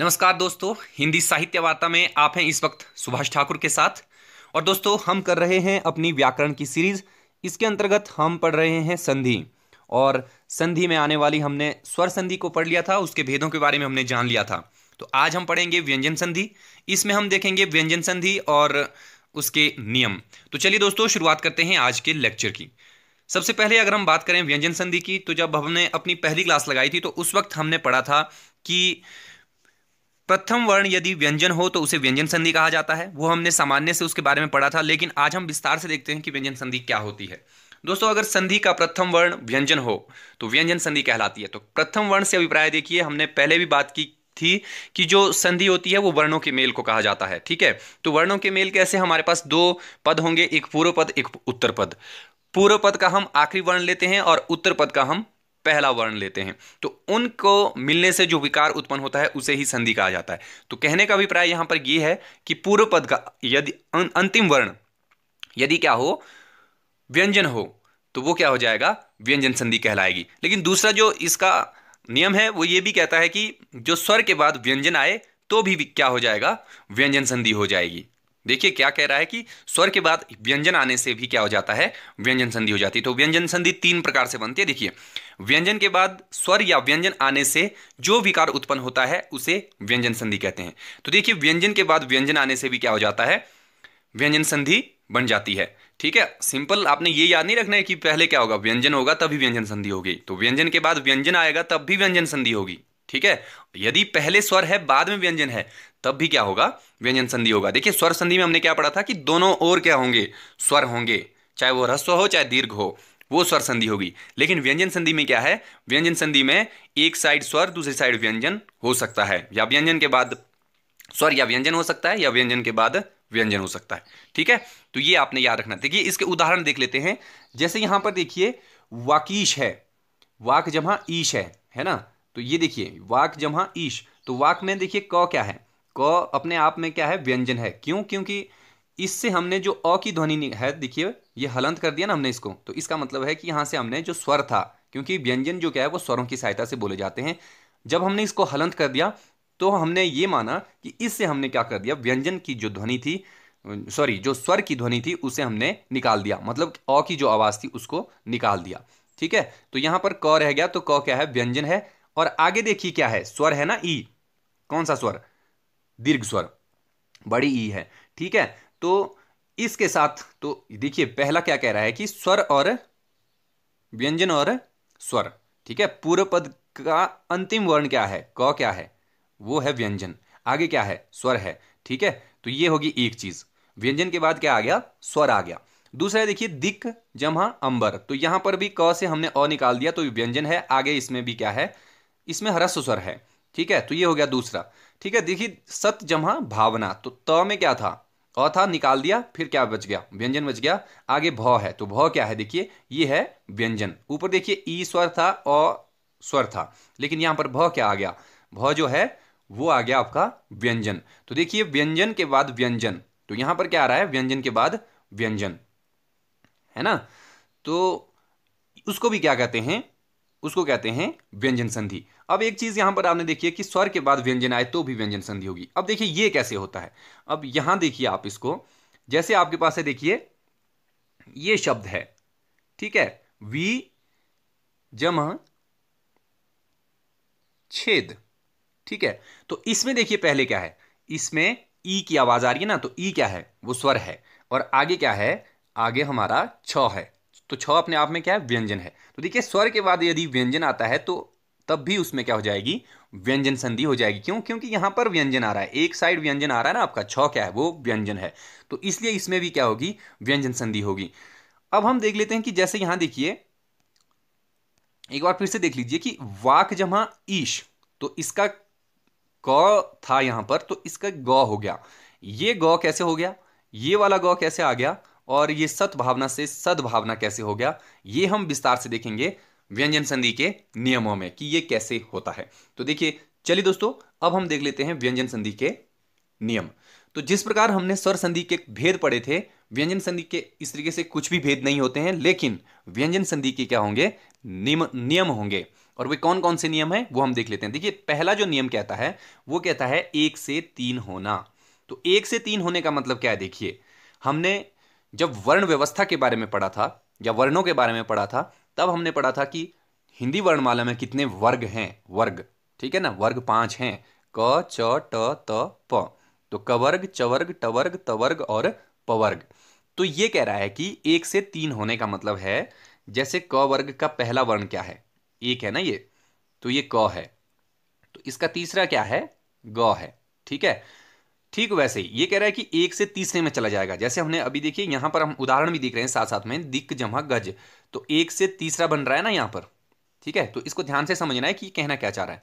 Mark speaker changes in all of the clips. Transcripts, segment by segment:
Speaker 1: नमस्कार दोस्तों हिंदी साहित्य वार्ता में आप हैं इस वक्त सुभाष ठाकुर के साथ और दोस्तों हम कर रहे हैं अपनी व्याकरण की सीरीज इसके अंतर्गत हम पढ़ रहे हैं संधि और संधि में आने वाली हमने स्वर संधि को पढ़ लिया था उसके भेदों के बारे में हमने जान लिया था तो आज हम पढ़ेंगे व्यंजन संधि इसमें हम देखेंगे व्यंजन संधि और उसके नियम तो चलिए दोस्तों शुरुआत करते हैं आज के लेक्चर की सबसे पहले अगर हम बात करें व्यंजन संधि की तो जब हमने अपनी पहली क्लास लगाई थी तो उस वक्त हमने पढ़ा था कि प्रथम वर्ण यदि व्यंजन हो तो उसे व्यंजन संधि कहा जाता है वो हमने सामान्य से उसके बारे में पढ़ा था लेकिन आज हम विस्तार से देखते हैं कि व्यंजन संधि क्या होती है दोस्तों अगर संधि का प्रथम वर्ण व्यंजन हो तो व्यंजन संधि कहलाती है तो प्रथम वर्ण से अभिप्राय देखिए हमने पहले भी बात की थी कि जो संधि होती है वो वर्णों के मेल को कहा जाता है ठीक है तो वर्णों के मेल कैसे हमारे पास दो पद होंगे एक पूर्व पद एक उत्तर पद पूर्व पद का हम आखिरी वर्ण लेते हैं और उत्तर पद का हम पहला वर्ण लेते हैं तो उनको मिलने से जो विकार उत्पन्न होता है उसे ही संधि कहा जाता है तो कहने का अभिप्राय यहां पर यह है कि पूर्व पद का यदि अं, अंतिम वर्ण यदि क्या हो व्यंजन हो तो वो क्या हो जाएगा व्यंजन संधि कहलाएगी लेकिन दूसरा जो इसका नियम है वो ये भी कहता है कि जो स्वर के बाद व्यंजन आए तो भी क्या हो जाएगा व्यंजन संधि हो जाएगी देखिए क्या कह रहा है कि स्वर के बाद व्यंजन आने से भी क्या हो जाता है व्यंजन संधि हो जाती है तो व्यंजन संधि तीन प्रकार से बनती है देखिए व्यंजन के बाद स्वर या व्यंजन आने से जो विकार उत्पन्न होता है उसे व्यंजन संधि कहते हैं तो देखिए व्यंजन के बाद व्यंजन आने से भी क्या हो जाता है व्यंजन संधि बन जाती है ठीक है सिंपल आपने ये याद नहीं रखना है कि पहले क्या होगा व्यंजन होगा तभी व्यंजन संधि होगी तो व्यंजन के बाद व्यंजन आएगा तब भी व्यंजन संधि होगी ठीक है यदि पहले स्वर है बाद में व्यंजन है तब भी क्या होगा व्यंजन संधि होगा देखिए स्वर संधि में हमने क्या पढ़ा था कि दोनों ओर क्या होंगे स्वर होंगे चाहे वो ह्रस्व हो चाहे दीर्घ हो वो स्वर संधि होगी लेकिन व्यंजन संधि में क्या है व्यंजन संधि में एक साइड स्वर दूसरी साइड व्यंजन हो सकता है या व्यंजन के बाद स्वर या व्यंजन हो सकता है या व्यंजन के बाद व्यंजन हो सकता है ठीक है तो ये आपने याद रखना देखिए इसके उदाहरण देख लेते हैं जैसे यहां पर देखिए वाकीश है वाक जमा ईश है है ना तो ये देखिए वाक जमा ईश तो वाक में देखिए क क्या है क अपने आप में क्या है व्यंजन है क्यों क्योंकि इससे हमने जो अ की ध्वनि है देखिए ये हलंत कर दिया ना हमने इसको तो इसका मतलब है कि यहाँ से हमने जो स्वर था क्योंकि व्यंजन जो क्या है वो स्वरों की सहायता से बोले जाते हैं जब हमने इसको हलंत कर दिया तो हमने ये माना कि इससे हमने क्या कर दिया व्यंजन की जो ध्वनि थी सॉरी जो स्वर की ध्वनि थी उसे हमने निकाल दिया मतलब अ की जो आवाज़ थी उसको निकाल दिया ठीक है तो यहां पर क रह गया तो क क्या है व्यंजन है और आगे देखिए क्या है स्वर है ना ई कौन सा स्वर दीर्घ स्वर बड़ी ई है ठीक है तो इसके साथ तो देखिए पहला क्या कह रहा है कि स्वर और व्यंजन और स्वर ठीक है पूर्व पद का अंतिम वर्ण क्या है क क्या है वो है व्यंजन आगे क्या है स्वर है ठीक है तो ये होगी एक चीज व्यंजन के बाद क्या आ गया स्वर आ गया दूसरा देखिए दिक जमा अंबर तो यहां पर भी क से हमने अ निकाल दिया तो व्यंजन है आगे इसमें भी क्या है इसमें ह्रस्व स्वर है ठीक है तो ये हो गया दूसरा ठीक है देखिए सत जमा भावना तो त में क्या था अ था निकाल दिया फिर क्या बच गया व्यंजन बच गया आगे भ है तो भ क्या है देखिए ये है व्यंजन ऊपर देखिए ई स्वर था अ स्वर था लेकिन यहां पर भ क्या आ गया भ जो है वो आ गया आपका व्यंजन तो देखिए व्यंजन के बाद व्यंजन तो यहां पर क्या आ रहा है व्यंजन के बाद व्यंजन है ना तो उसको भी क्या कहते हैं उसको कहते हैं व्यंजन संधि अब एक चीज़ यहां पर आपने देखिए कि स्वर के बाद व्यंजन आए तो भी व्यंजन संधि होगी अब देखिए ये कैसे होता है अब यहां देखिए आप इसको जैसे आपके पास है देखिए ये शब्द है ठीक है वी जमा छेद ठीक है तो इसमें देखिए पहले क्या है इसमें ई की आवाज आ रही है ना तो ई क्या है वो स्वर है और आगे क्या है आगे हमारा छ है तो छ अपने आप में क्या है व्यंजन है तो देखिए स्वर के बाद यदि व्यंजन आता है तो तब भी उसमें क्या हो जाएगी व्यंजन संधि हो जाएगी क्यों क्योंकि यहां पर व्यंजन आ रहा है एक साइड व्यंजन आ रहा है ना आपका छ क्या है वो व्यंजन है तो इसलिए इसमें भी क्या होगी व्यंजन संधि होगी अब हम देख लेते हैं कि जैसे यहां देखिए एक बार फिर से देख लीजिए कि वाक जमा ईश तो इसका ग था यहां पर तो इसका ग हो गया ये गौ कैसे हो गया ये वाला गौ कैसे आ गया और ये सत भावना से भावना कैसे हो गया ये हम विस्तार से देखेंगे व्यंजन संधि के नियमों में कि ये कैसे होता है तो देखिए चलिए दोस्तों अब हम देख लेते हैं व्यंजन संधि के नियम तो जिस प्रकार हमने स्वर संधि के भेद पढ़े थे व्यंजन संधि के इस तरीके से कुछ भी भेद नहीं होते हैं लेकिन व्यंजन संधि के क्या होंगे नियम नियम होंगे और वे कौन कौन से नियम हैं वो हम देख लेते हैं देखिए पहला जो नियम कहता है वो कहता है एक से तीन होना तो एक से तीन होने का मतलब क्या है देखिए हमने जब वर्ण व्यवस्था के बारे में पढ़ा था या वर्णों के बारे में पढ़ा था तब हमने पढ़ा था कि हिंदी वर्णमाला में कितने वर्ग हैं वर्ग ठीक है ना वर्ग पांच हैं क च ट त प तो कवर्ग चवर्ग टवर्ग तवर्ग और पवर्ग तो ये कह रहा है कि एक से तीन होने का मतलब है जैसे क वर्ग का पहला वर्ण क्या है एक है ना ये तो ये क है तो इसका तीसरा क्या है ग है ठीक है ठीक वैसे ही ये कह रहा है कि एक से तीसरे में चला जाएगा जैसे हमने अभी देखिए यहां पर हम उदाहरण भी देख रहे हैं साथ साथ में दिक जमा गज तो एक से तीसरा बन रहा है ना यहाँ पर ठीक है तो इसको ध्यान से समझना है कि कहना क्या चाह रहा है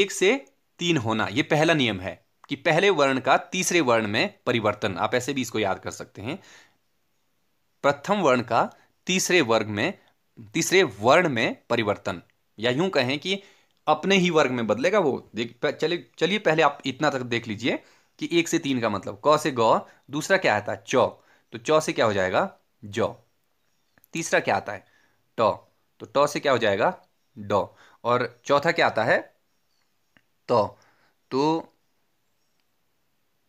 Speaker 1: एक से तीन होना ये पहला नियम है कि पहले वर्ण का तीसरे वर्ण में परिवर्तन आप ऐसे भी इसको याद कर सकते हैं प्रथम वर्ण का तीसरे वर्ग में तीसरे वर्ण में परिवर्तन या यूं कहें कि अपने ही वर्ग में बदलेगा वो चलिए चलिए पहले आप इतना तक देख लीजिए कि एक से तीन का मतलब क से गौ दूसरा क्या आता है चौ तो चौ से क्या हो जाएगा जौ तीसरा क्या आता है टॉ तो टॉ से क्या हो जाएगा डॉ और चौथा क्या आता है तो तो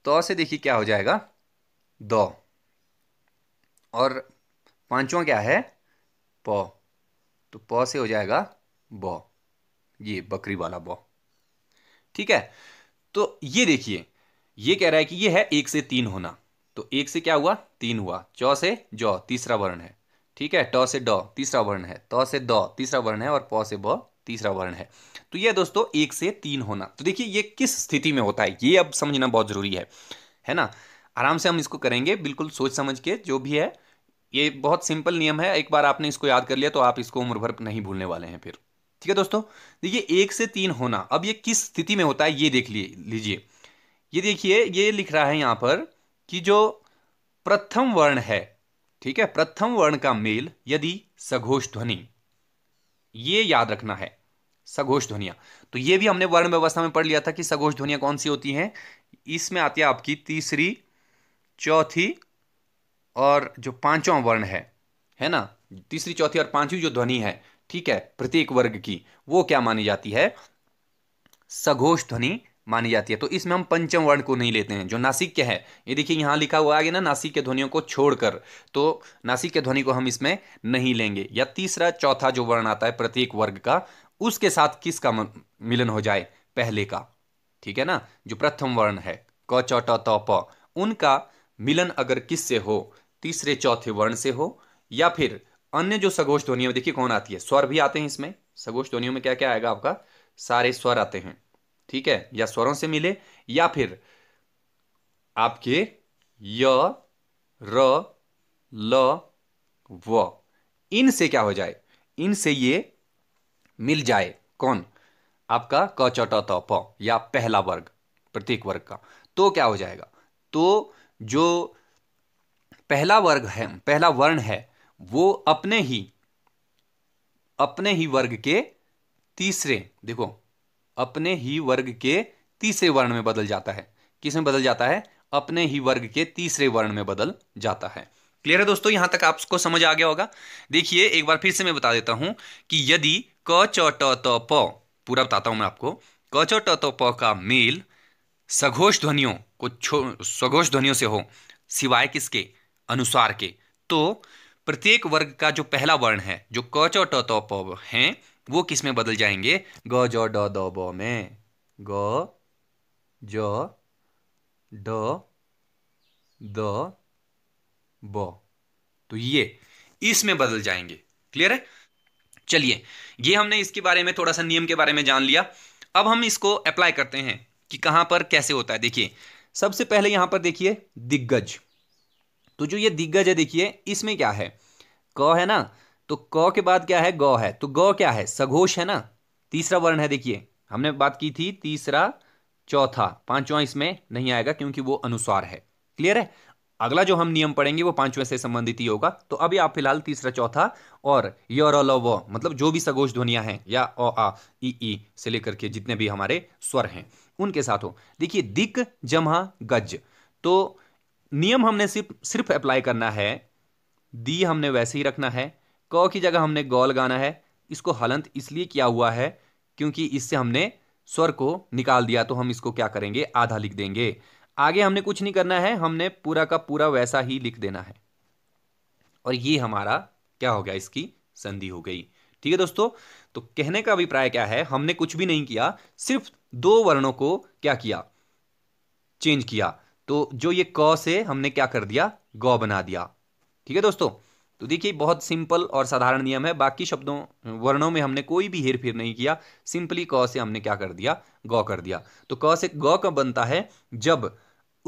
Speaker 1: तो से देखिए क्या हो जाएगा दो और पांचवा क्या है पौ तो प से हो जाएगा ब ये बकरी वाला ब ठीक है तो ये देखिए ये कह रहा है कि ये है एक से तीन होना तो एक से क्या हुआ तीन हुआ चौ से जौ तीसरा वर्ण है ठीक है ट से ड तीसरा वर्ण है त से द तीसरा वर्ण है और प से ब तीसरा वर्ण है तो ये दोस्तों एक से तीन होना तो देखिए ये किस स्थिति में होता है ये अब समझना बहुत जरूरी है है ना आराम से हम इसको करेंगे बिल्कुल सोच समझ के जो भी है ये बहुत सिंपल नियम है एक बार आपने इसको याद कर लिया तो आप इसको उम्र भर नहीं भूलने वाले हैं फिर ठीक है दोस्तों देखिए एक से तीन होना अब ये किस स्थिति में होता है ये देख लीजिए ये देखिए ये लिख रहा है यहां पर कि जो प्रथम वर्ण है ठीक है प्रथम वर्ण का मेल यदि सघोष ध्वनि ये याद रखना है सघोष ध्वनिया तो ये भी हमने वर्ण व्यवस्था में पढ़ लिया था कि सघोष ध्वनिया कौन सी होती हैं इसमें आती है आपकी तीसरी चौथी और जो पांचवा वर्ण है है ना तीसरी चौथी और पांचवी जो ध्वनि है ठीक है प्रत्येक वर्ग की वो क्या मानी जाती है सघोष ध्वनि मानी जाती है तो इसमें हम पंचम वर्ण को नहीं लेते हैं जो नासिक के है ये देखिए यहाँ लिखा हुआ आगे ना नासिक के ध्वनियों को छोड़कर तो नासिक के ध्वनि को हम इसमें नहीं लेंगे या तीसरा चौथा जो वर्ण आता है प्रत्येक वर्ग का उसके साथ किसका मिलन हो जाए पहले का ठीक है ना जो प्रथम वर्ण है क चौट त प उनका मिलन अगर किससे हो तीसरे चौथे वर्ण से हो या फिर अन्य जो सघोष ध्वनियों में देखिए कौन आती है स्वर भी आते हैं इसमें सघोष ध्वनियों में क्या क्या आएगा आपका सारे स्वर आते हैं ठीक है या स्वरों से मिले या फिर आपके य र ल व इन से क्या हो जाए इन से ये मिल जाए कौन आपका क ट त प या पहला वर्ग प्रत्येक वर्ग का तो क्या हो जाएगा तो जो पहला वर्ग है पहला वर्ण है वो अपने ही अपने ही वर्ग के तीसरे देखो अपने ही वर्ग के तीसरे वर्ण में बदल जाता है किस में बदल जाता है अपने ही वर्ग के तीसरे वर्ण में बदल जाता है क्लियर है दोस्तों यहां तक आपको समझ आ गया होगा देखिए एक बार फिर से मैं बता देता हूं कि यदि क च ट त प पूरा बताता हूं मैं आपको क च ट त प का मेल सघोष ध्वनियों को छो सघोष ध्वनियों से हो सिवाय किसके अनुसार के तो प्रत्येक वर्ग का जो पहला वर्ण है जो क च ट त प हैं वो किस में बदल जाएंगे ग ज ड द ब में ग ज ड द ब तो ये इसमें बदल जाएंगे क्लियर है चलिए ये हमने इसके बारे में थोड़ा सा नियम के बारे में जान लिया अब हम इसको अप्लाई करते हैं कि कहां पर कैसे होता है देखिए सबसे पहले यहां पर देखिए दिग्गज तो जो ये दिग्गज है देखिए इसमें क्या है क है ना तो क के बाद क्या है गौ है तो गौ क्या है सघोष है ना तीसरा वर्ण है देखिए हमने बात की थी तीसरा चौथा पांचवा इसमें नहीं आएगा क्योंकि वो अनुसार है क्लियर है अगला जो हम नियम पढ़ेंगे वो पांचवें से संबंधित ही होगा तो अभी आप फिलहाल तीसरा चौथा और योर व मतलब जो भी सगोष ध्वनियां हैं या अ आ ई ई से लेकर के जितने भी हमारे स्वर हैं उनके साथ हो देखिए दिक जमा गज तो नियम हमने सिर्फ सिर्फ अप्लाई करना है दी हमने वैसे ही रखना है की जगह हमने गौ लगाना है इसको हलंत इसलिए किया हुआ है क्योंकि इससे हमने स्वर को निकाल दिया तो हम इसको क्या करेंगे आधा लिख देंगे आगे हमने कुछ नहीं करना है हमने पूरा का पूरा वैसा ही लिख देना है और ये हमारा क्या हो गया इसकी संधि हो गई ठीक है दोस्तों तो कहने का अभिप्राय क्या है हमने कुछ भी नहीं किया सिर्फ दो वर्णों को क्या किया चेंज किया तो जो ये क से हमने क्या कर दिया गौ बना दिया ठीक है दोस्तों तो देखिए बहुत सिंपल और साधारण नियम है बाकी शब्दों वर्णों में हमने कोई भी हेर फेर नहीं किया सिंपली क से हमने क्या कर दिया गौ कर दिया तो क से गौ कब बनता है जब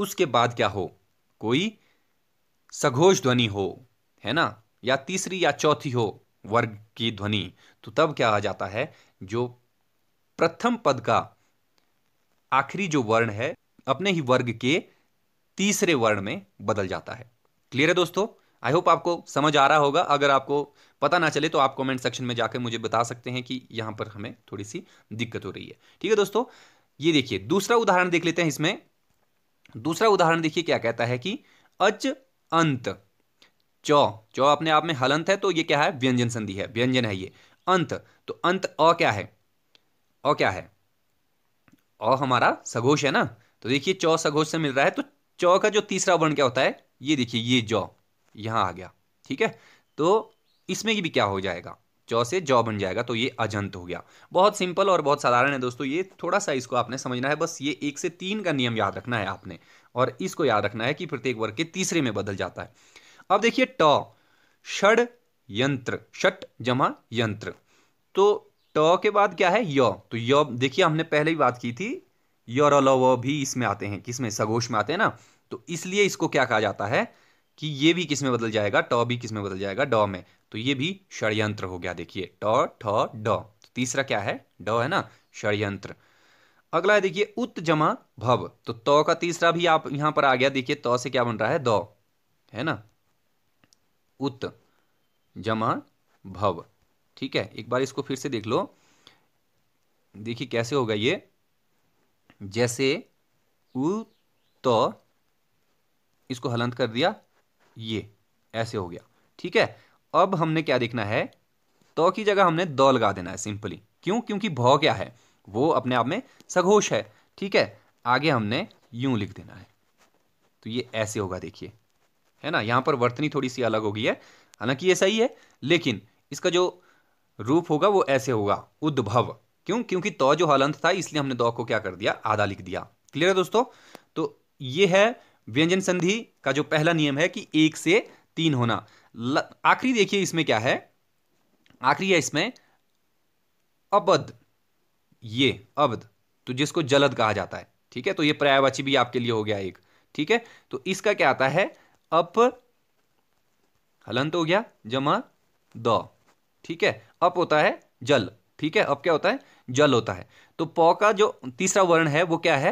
Speaker 1: उसके बाद क्या हो कोई सघोष ध्वनि हो है ना या तीसरी या चौथी हो वर्ग की ध्वनि तो तब क्या आ जाता है जो प्रथम पद का आखिरी जो वर्ण है अपने ही वर्ग के तीसरे वर्ण में बदल जाता है क्लियर है दोस्तों आई होप आपको समझ आ रहा होगा अगर आपको पता ना चले तो आप कमेंट सेक्शन में जाकर मुझे बता सकते हैं कि यहां पर हमें थोड़ी सी दिक्कत हो रही है ठीक है दोस्तों ये देखिए दूसरा उदाहरण देख लेते हैं इसमें दूसरा उदाहरण देखिए क्या कहता है कि अच अंत चौ चौ अपने आप में हलंत है तो ये क्या है व्यंजन संधि है व्यंजन है ये अंत तो अंत अ क्या है अ क्या है अ हमारा सघोष है ना तो देखिए चौ सघोष से मिल रहा है तो चौ का जो तीसरा वर्ण क्या होता है ये देखिए ये जौ यहाँ आ गया ठीक है तो इसमें भी क्या हो जाएगा जौ से जौ बन जाएगा तो ये अजंत हो गया बहुत सिंपल और बहुत साधारण है दोस्तों ये थोड़ा सा इसको आपने समझना है बस ये एक से तीन का नियम याद रखना है आपने और इसको याद रखना है कि प्रत्येक वर्ग के तीसरे में बदल जाता है अब देखिए ट षड यंत्र षट जमा यंत्र तो ट के बाद क्या है य तो य देखिए हमने पहले भी बात की थी य भी इसमें आते हैं किसमें सगोश में आते हैं ना तो इसलिए इसको क्या कहा जाता है कि ये भी किस में बदल जाएगा टॉ भी किस में बदल जाएगा डॉ में तो ये भी षड्यंत्र हो गया देखिए ट ठ ड तो तीसरा क्या है ड है ना षड्यंत्र अगला है देखिए उत जमा भव तो तौ का तीसरा भी आप यहां पर आ गया देखिए त से क्या बन रहा है द है ना उत जमा भव ठीक है एक बार इसको फिर से देख लो देखिए कैसे होगा ये जैसे उ तो इसको हलंत कर दिया ये ऐसे हो गया ठीक है अब हमने क्या देखना है तो की जगह हमने द लगा देना है सिंपली क्यों क्योंकि भ क्या है वो अपने आप में सघोष है ठीक है आगे हमने यूं लिख देना है तो ये ऐसे होगा देखिए है ना यहां पर वर्तनी थोड़ी सी अलग हो गई है हालांकि ये सही है लेकिन इसका जो रूप होगा वो ऐसे होगा उद्भव क्यों क्योंकि तो जो हलंत था इसलिए हमने दौ को क्या कर दिया आधा लिख दिया क्लियर है दोस्तों तो ये है व्यंजन संधि का जो पहला नियम है कि एक से तीन होना आखिरी देखिए इसमें क्या है आखिरी है इसमें अबद ये अबद तो जिसको जलद कहा जाता है ठीक है तो ये पर्यायवाची भी आपके लिए हो गया एक ठीक है तो इसका क्या आता है अप हलंत हो गया जमा द ठीक है अप होता है जल ठीक है अब क्या होता है जल होता है तो पौ का जो तीसरा वर्ण है वो क्या है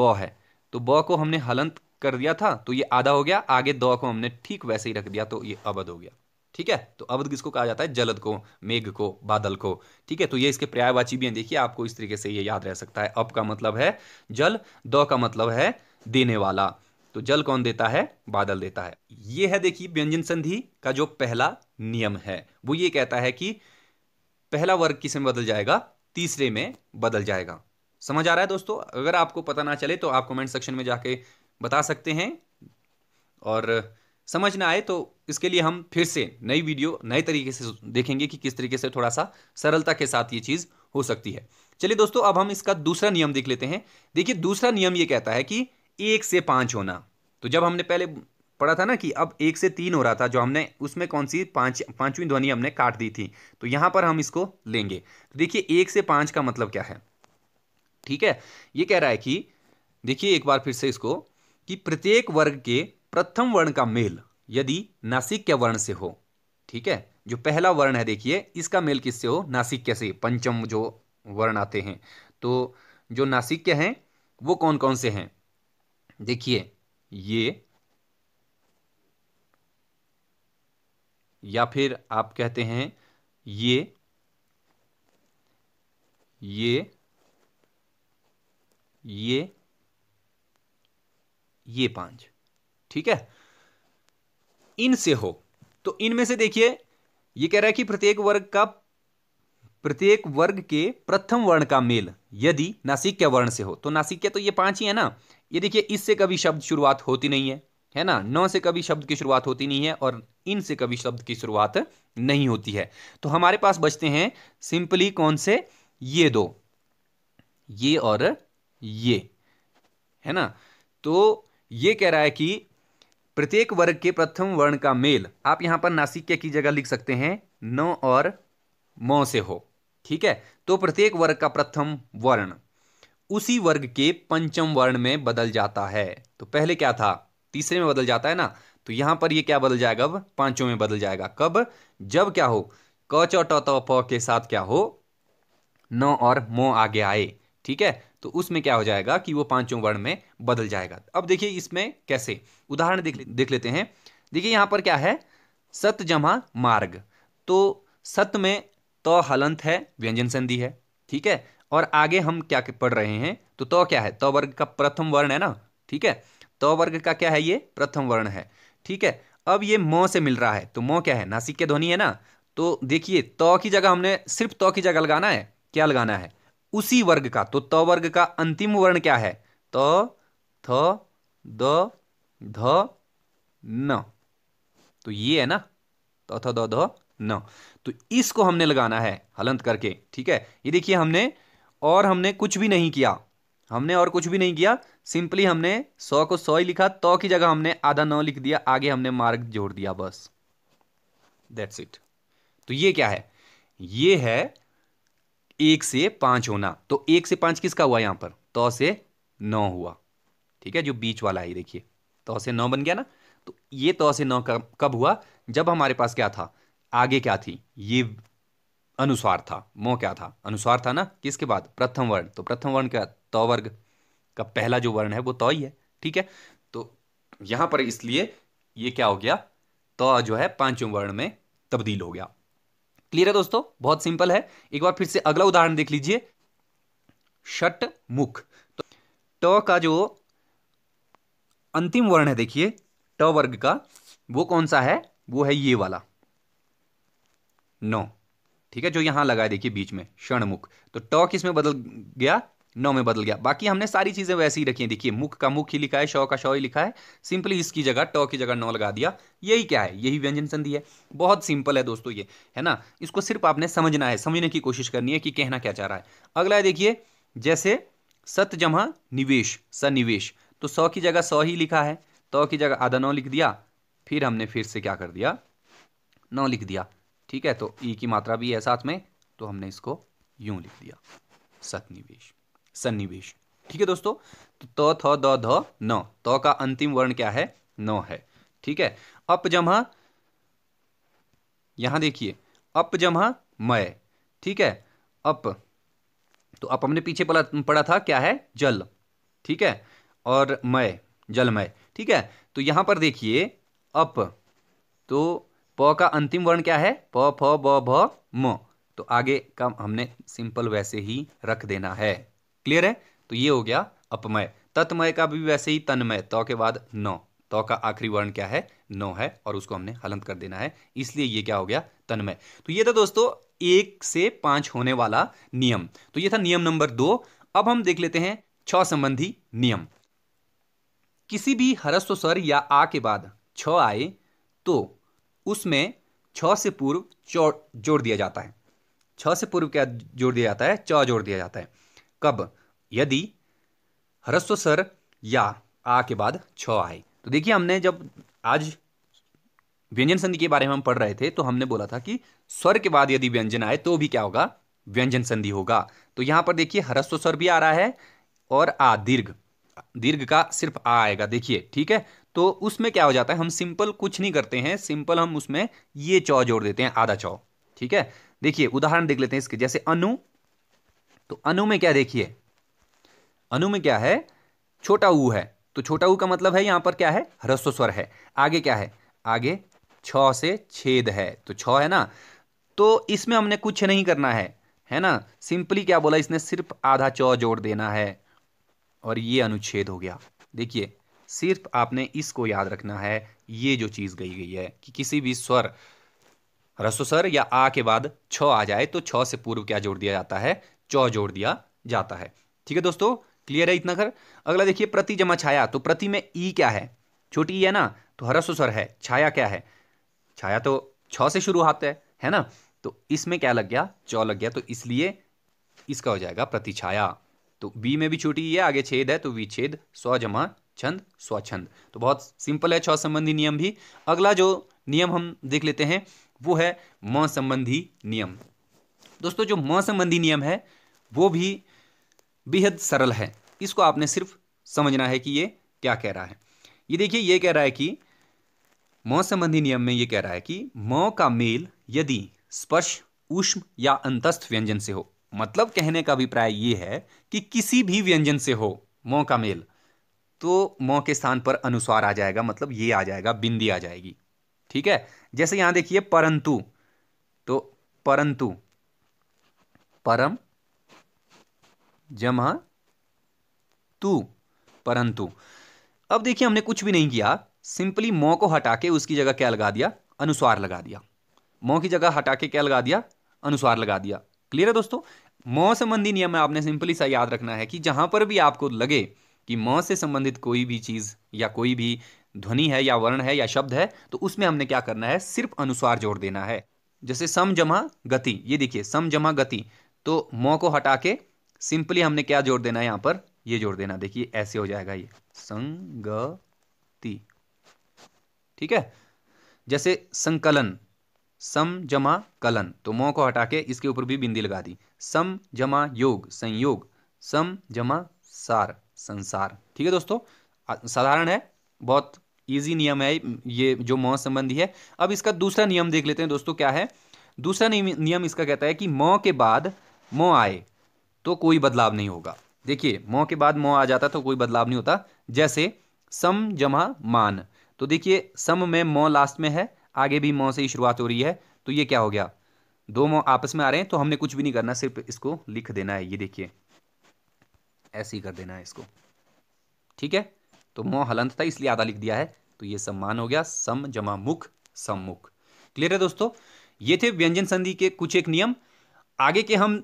Speaker 1: ब है तो ब को हमने हलंत कर दिया था तो ये आधा हो गया आगे द को हमने ठीक वैसे ही रख दिया तो ये अवध हो गया ठीक है तो अवध किसको कहा जाता है जलद को मेघ को बादल को ठीक है तो ये इसके पर्यायवाची भी हैं देखिए आपको इस तरीके से ये याद रह सकता है अप का मतलब है जल द का मतलब है देने वाला तो जल कौन देता है बादल देता है ये है देखिए व्यंजन संधि का जो पहला नियम है वो ये कहता है कि पहला वर्ग किस में बदल जाएगा तीसरे में बदल जाएगा समझ आ रहा है दोस्तों अगर आपको पता ना चले तो आप कमेंट सेक्शन में जाके बता सकते हैं और समझ ना आए तो इसके लिए हम फिर से नई वीडियो नए तरीके से देखेंगे कि किस तरीके से थोड़ा सा सरलता के साथ ये चीज़ हो सकती है चलिए दोस्तों अब हम इसका दूसरा नियम देख लेते हैं देखिए दूसरा नियम ये कहता है कि एक से पाँच होना तो जब हमने पहले पढ़ा था ना कि अब एक से तीन हो रहा था जो हमने उसमें कौन सी पाँच पाँचवीं ध्वनि हमने काट दी थी तो यहाँ पर हम इसको लेंगे तो देखिए एक से पाँच का मतलब क्या है ठीक है ये कह रहा है कि देखिए एक बार फिर से इसको कि प्रत्येक वर्ग के प्रथम वर्ण का मेल यदि नासिक के वर्ण से हो ठीक है जो पहला वर्ण है देखिए इसका मेल किससे हो नासिक से पंचम जो वर्ण आते हैं तो जो नासिक के हैं वो कौन कौन से हैं देखिए ये या फिर आप कहते हैं ये ये ये ये पांच ठीक है इनसे हो तो इनमें से देखिए ये कह रहा है कि प्रत्येक वर्ग का प्रत्येक वर्ग के प्रथम वर्ण का मेल यदि नासिक के वर्ण से हो तो नासिक के तो ये पांच ही है ना ये देखिए इससे कभी शब्द शुरुआत होती नहीं है है ना नौ से कभी शब्द की शुरुआत होती नहीं है और इन से कभी शब्द की शुरुआत नहीं होती है तो हमारे पास बचते हैं सिंपली कौन से ये दो ये और ये है ना तो ये कह रहा है कि प्रत्येक वर्ग के प्रथम वर्ण का मेल आप यहां पर नासिक्य की जगह लिख सकते हैं न और म से हो ठीक है तो प्रत्येक वर्ग का प्रथम वर्ण उसी वर्ग के पंचम वर्ण में बदल जाता है तो पहले क्या था तीसरे में बदल जाता है ना तो यहां पर ये क्या बदल जाएगा अब पांचों में बदल जाएगा कब जब क्या हो क च ट प के साथ क्या हो न और मो आगे आए ठीक है तो उसमें क्या हो जाएगा कि वो पांचों वर्ण में बदल जाएगा अब देखिए इसमें कैसे उदाहरण देख देख लेते हैं देखिए यहाँ पर क्या है सत जमा मार्ग तो सत में तो हलंत है व्यंजन संधि है ठीक है और आगे हम क्या पढ़ रहे हैं तो तो क्या है तो वर्ग का प्रथम वर्ण है ना ठीक है तो वर्ग का क्या है ये प्रथम वर्ण है ठीक है अब ये म से मिल रहा है तो म क्या है नासिक के ध्वनि है ना तो देखिए तो की जगह हमने सिर्फ तो की जगह लगाना है क्या लगाना है उसी वर्ग का तो त वर्ग का अंतिम वर्ण क्या है त थ द ध न तो ये है ना त थ द ध न तो इसको हमने लगाना है हलंत करके ठीक है ये देखिए हमने और हमने कुछ भी नहीं किया हमने और कुछ भी नहीं किया सिंपली हमने सौ को सौ ही लिखा तो की जगह हमने आधा नौ लिख दिया आगे हमने मार्ग जोड़ दिया बस दैट्स इट तो ये क्या है ये है एक से पांच होना तो एक से पांच किसका हुआ यहां पर तो से नौ हुआ ठीक है जो बीच वाला है देखिए तो से नौ बन गया ना तो ये तो से नौ कब हुआ जब हमारे पास क्या था आगे क्या थी ये अनुस्वार था मो क्या था अनुस्वार था ना किसके बाद प्रथम वर्ण तो प्रथम वर्ण का तो वर्ग का पहला जो वर्ण है वो तो ही है ठीक है तो यहां पर इसलिए ये क्या हो गया तो जो है पांचों वर्ण में तब्दील हो गया क्लियर है दोस्तों बहुत सिंपल है एक बार फिर से अगला उदाहरण देख लीजिए शट मुख तो ट का जो अंतिम वर्ण है देखिए ट वर्ग का वो कौन सा है वो है ये वाला नौ ठीक है जो यहां लगा है देखिए बीच में मुख तो ट किसमें बदल गया नौ में बदल गया बाकी हमने सारी चीज़ें वैसे ही रखी है देखिए मुख का मुख ही लिखा है शव का शव ही लिखा है सिंपली इसकी जगह टॉ की जगह नौ लगा दिया यही क्या है यही व्यंजन संधि है बहुत सिंपल है दोस्तों ये है ना इसको सिर्फ आपने समझना है समझने की कोशिश करनी है कि कहना क्या चाह रहा है अगला है देखिए जैसे सत जमा निवेश सनिवेश तो सौ की जगह सौ ही लिखा है तो की जगह आधा नौ लिख दिया फिर हमने फिर से क्या कर दिया नौ लिख दिया ठीक है तो ई की मात्रा भी है साथ में तो हमने इसको यूं लिख दिया सतनिवेश सन्निवेश ठीक है दोस्तों तो थ द ध न त का अंतिम वर्ण क्या है न है ठीक है अप जमा यहां देखिए अप जमा मय ठीक है अप तो अप हमने पीछे पढ़ा था क्या है जल ठीक है और मय जलमय ठीक है तो यहां पर देखिए अप तो प का अंतिम वर्ण क्या है प फ ब भ म तो आगे का हमने सिंपल वैसे ही रख देना है क्लियर है तो ये हो गया अपमय तत्मय का भी वैसे ही तन्मय तो के बाद नौ तो का आखिरी वर्ण क्या है नौ है और उसको हमने हलंत कर देना है इसलिए ये क्या हो गया तन्मय तो ये था दोस्तों एक से पांच होने वाला नियम तो ये था नियम नंबर दो अब हम देख लेते हैं छ संबंधी नियम किसी भी हरस्व स्वर या आ के बाद छ आए तो उसमें छ से पूर्व जोड़ दिया जाता है छ से पूर्व क्या जोड़ दिया जाता है छ जोड़ दिया जाता है कब यदि ह्रस्व सर या आ के बाद छ आए तो देखिए हमने जब आज व्यंजन संधि के बारे में हम पढ़ रहे थे तो हमने बोला था कि स्वर के बाद यदि व्यंजन आए तो भी क्या होगा व्यंजन संधि होगा तो यहां पर देखिए ह्रस्व स्वर भी आ रहा है और आ दीर्घ दीर्घ का सिर्फ आ आएगा देखिए ठीक है तो उसमें क्या हो जाता है हम सिंपल कुछ नहीं करते हैं सिंपल हम उसमें ये चौ जोड़ देते हैं आधा चौ ठीक है देखिए उदाहरण देख लेते हैं इसके जैसे अनु तो अनु में क्या देखिए अनु में क्या है छोटा ऊ है तो छोटा ऊ का मतलब है यहां पर क्या है ह्रस्व स्वर है आगे क्या है आगे छ से छेद है तो छ है ना तो इसमें हमने कुछ नहीं करना है है ना सिंपली क्या बोला इसने सिर्फ आधा चौ जोड़ देना है और ये अनुच्छेद हो गया देखिए सिर्फ आपने इसको याद रखना है ये जो चीज़ गई गई है कि किसी भी स्वर रसोसर या आ के बाद छ आ जाए तो छ से पूर्व क्या जोड़ दिया जाता है चौ जोड़ दिया जाता है ठीक है दोस्तों क्लियर है इतना कर अगला देखिए प्रति जमा छाया तो प्रति में ई e क्या है छोटी ई e है ना तो हरस स्वर है छाया क्या है छाया तो छ से शुरू होता है है ना तो इसमें क्या लग गया चौ लग गया तो इसलिए इसका हो जाएगा प्रति छाया तो बी में भी छोटी ई e है आगे छेद है तो छेद स्व जमा छंद स्वछंद तो बहुत सिंपल है छ संबंधी नियम भी अगला जो नियम हम देख लेते हैं वो है म संबंधी नियम दोस्तों जो म संबंधी नियम है वो भी बेहद सरल है इसको आपने सिर्फ समझना है कि ये क्या कह रहा है ये देखिए ये कह रहा है कि मौ संबंधी नियम में ये कह रहा है कि मौ का मेल यदि स्पर्श उष्म या अंतस्थ व्यंजन से हो मतलब कहने का अभिप्राय ये है कि किसी भी व्यंजन से हो मौ का मेल तो मौ के स्थान पर अनुस्वार आ जाएगा मतलब ये आ जाएगा बिंदी आ जाएगी ठीक है जैसे यहां देखिए परंतु तो परंतु परम जमा तू परंतु अब देखिए हमने कुछ भी नहीं किया सिंपली मौ को हटा के उसकी जगह क्या लगा दिया अनुस्वार लगा दिया मौ की जगह हटा के क्या लगा दिया अनुस्वार लगा दिया क्लियर है दोस्तों मौ संबंधी नियम में आपने सिंपली सा याद रखना है कि जहां पर भी आपको लगे कि मौ से संबंधित कोई भी चीज़ या कोई भी ध्वनि है या वर्ण है या शब्द है तो उसमें हमने क्या करना है सिर्फ अनुस्वार जोड़ देना है जैसे सम जमा गति ये देखिए सम जमा गति तो मौ को हटा के सिंपली हमने क्या जोड़ देना है यहां पर ये जोड़ देना देखिए ऐसे हो जाएगा ये संगति ठीक है जैसे संकलन सम जमा कलन तो मोह को हटा के इसके ऊपर भी बिंदी लगा दी सम जमा योग संयोग सम जमा सार संसार ठीक है दोस्तों साधारण है बहुत इजी नियम है ये जो मोह संबंधी है अब इसका दूसरा नियम देख लेते हैं दोस्तों क्या है दूसरा नियम इसका कहता है कि मोह के बाद मोह आए तो कोई बदलाव नहीं होगा देखिए मौ के बाद मौ आ जाता तो कोई बदलाव नहीं होता जैसे सम जमा मान तो देखिए सम में मौ लास्ट में है आगे भी मौ से ही शुरुआत हो रही है तो ये क्या हो गया दो मौ आपस में आ रहे हैं तो हमने कुछ भी नहीं करना सिर्फ इसको लिख देना है ये देखिए ऐसे ही कर देना है इसको ठीक है तो मौ हलंत था इसलिए आधा लिख दिया है तो ये सम्मान हो गया सम जमा मुख सम्मुख क्लियर है दोस्तों ये थे व्यंजन संधि के कुछ एक नियम आगे के हम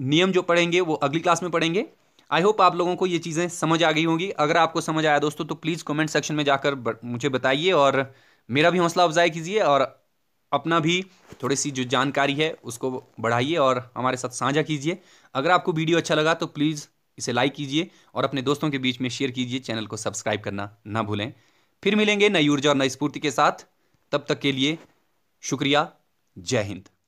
Speaker 1: नियम जो पढ़ेंगे वो अगली क्लास में पढ़ेंगे आई होप आप लोगों को ये चीज़ें समझ आ गई होंगी अगर आपको समझ आया दोस्तों तो प्लीज़ कमेंट सेक्शन में जाकर मुझे बताइए और मेरा भी हौसला अफजाई कीजिए और अपना भी थोड़ी सी जो जानकारी है उसको बढ़ाइए और हमारे साथ साझा कीजिए अगर आपको वीडियो अच्छा लगा तो प्लीज़ इसे लाइक कीजिए और अपने दोस्तों के बीच में शेयर कीजिए चैनल को सब्सक्राइब करना ना भूलें फिर मिलेंगे नई ऊर्जा और नई स्फूर्ति के साथ तब तक के लिए शुक्रिया जय हिंद